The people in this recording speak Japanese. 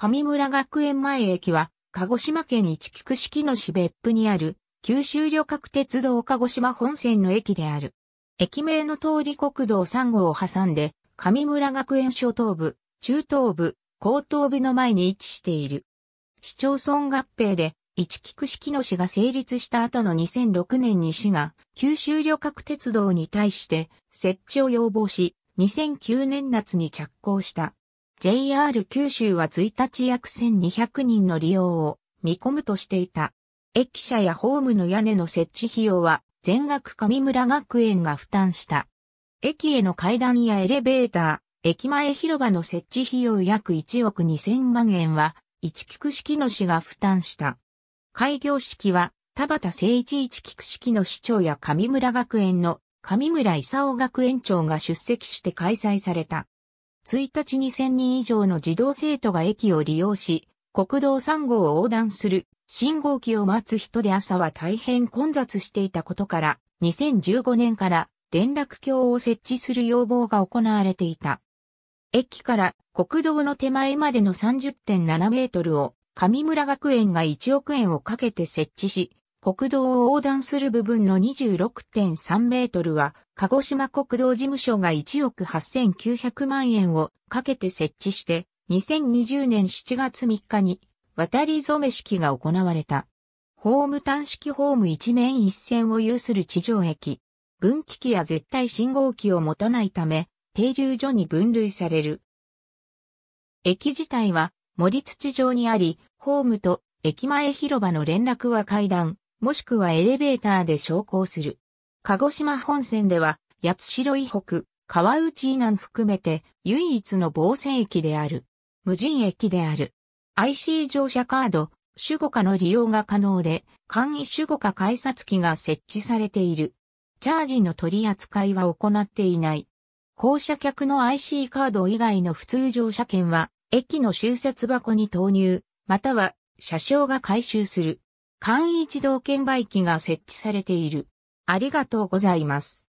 上村学園前駅は、鹿児島県市菊式の市別府にある、九州旅客鉄道鹿児島本線の駅である。駅名の通り国道3号を挟んで、上村学園初等部、中等部、高等部の前に位置している。市町村合併で、市菊式の市が成立した後の2006年に市が九州旅客鉄道に対して設置を要望し、2009年夏に着工した JR 九州は1日約1200人の利用を見込むとしていた。駅舎やホームの屋根の設置費用は全額上村学園が負担した。駅への階段やエレベーター、駅前広場の設置費用約1億2000万円は、一菊式の市が負担した。開業式は、田畑誠一一菊式の市長や上村学園の上村勲学園長が出席して開催された。1日2 0 0 0人以上の児童生徒が駅を利用し、国道3号を横断する信号機を待つ人で朝は大変混雑していたことから、2015年から連絡橋を設置する要望が行われていた。駅から国道の手前までの30.7メートルを上村学園が1億円をかけて設置し、国道を横断する部分の26.3メートルは、鹿児島国道事務所が1億8900万円をかけて設置して、2020年7月3日に渡り染め式が行われた。ホーム端式ホーム一面一線を有する地上駅。分岐器や絶対信号機を持たないため、停留所に分類される。駅自体は森土上にあり、ホームと駅前広場の連絡は階段、もしくはエレベーターで昇降する。鹿児島本線では、八代以北、川内以南含めて唯一の防線駅である。無人駅である。IC 乗車カード、守護課の利用が可能で、簡易守護課改札機が設置されている。チャージの取り扱いは行っていない。降車客の IC カード以外の普通乗車券は、駅の終節箱に投入、または車掌が回収する。簡易自動券売機が設置されている。ありがとうございます。